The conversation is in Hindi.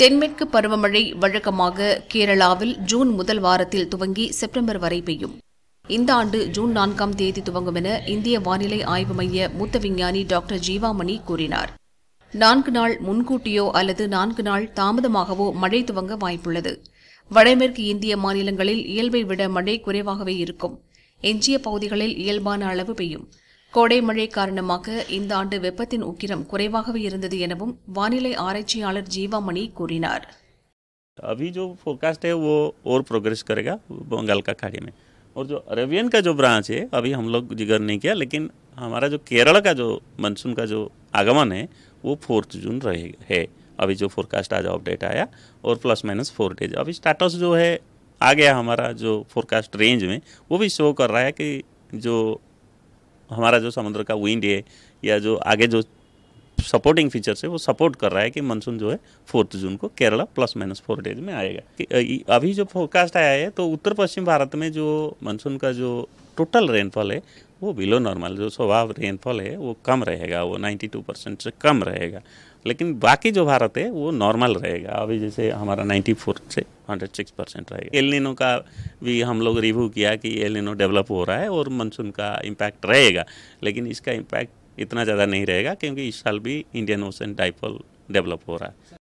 தென்மேற்கு பருவமழை வழக்கமாக கேரளாவில் ஜூன் முதல் வாரத்தில் துவங்கி செப்டம்பர் வரை பெய்யும் இந்த ஆண்டு ஜூன் நான்காம் தேதி துவங்கும் என இந்திய வானிலை ஆய்வு மைய மூத்த விஞ்ஞானி டாக்டர் ஜீவாமணி கூறினார் நான்கு நாள் முன்கூட்டியோ அல்லது நான்கு நாள் தாமதமாகவோ மழை துவங்க வாய்ப்புள்ளது வடமேற்கு இந்திய மாநிலங்களில் இயல்பை விட மழை குறைவாகவே இருக்கும் எஞ்சிய பகுதிகளில் இயல்பான அளவு பெய்யும் கோடை மழை காரணமாக இந்த ஆண்டு வெப்பத்தின் உக்கிரம் குறைவாகவே இருந்தது எனவும் வானிலை ஆராய்ச்சியாளர் ஜீவாமணி கூறினார் अभी जो फोरकास्ट है वो और प्रोग्रेस करेगा बंगाल का खाड़ी में और जो अरेबियन का जो ब्रांच है अभी हम लोग जिगर नहीं किया लेकिन हमारा जो केरल का जो मानसून का जो आगमन है वो फोर्थ जून रहे है अभी जो फोरकास्ट आज अपडेट आया और प्लस माइनस फोर डेज अभी स्टाटस जो है आ गया हमारा जो फोरकास्ट रेंज में वो भी शो कर रहा है कि जो हमारा जो समुद्र का विंड है या जो आगे जो सपोर्टिंग फीचर्स है वो सपोर्ट कर रहा है कि मानसून जो है फोर्थ जून को Kerala plus minus four days में आएगा अभी जो फोरकास्ट आया है तो उत्तर पश्चिम भारत में जो मानसून का जो टोटल रेनफॉल है वो बिलो नॉर्मल जो स्वभाव रेनफॉल है वो कम रहेगा वो 92 परसेंट से कम रहेगा लेकिन बाकी जो भारत है वो नॉर्मल रहेगा अभी जैसे हमारा 94 से 106 परसेंट रहेगा एलिनो का भी हम लोग रिव्यू किया कि एल एनो डेवलप हो रहा है और मानसून का इम्पैक्ट रहेगा लेकिन इसका इम्पैक्ट इतना ज़्यादा नहीं रहेगा क्योंकि इस साल भी इंडियन ओशन डाइफल डेवलप हो रहा है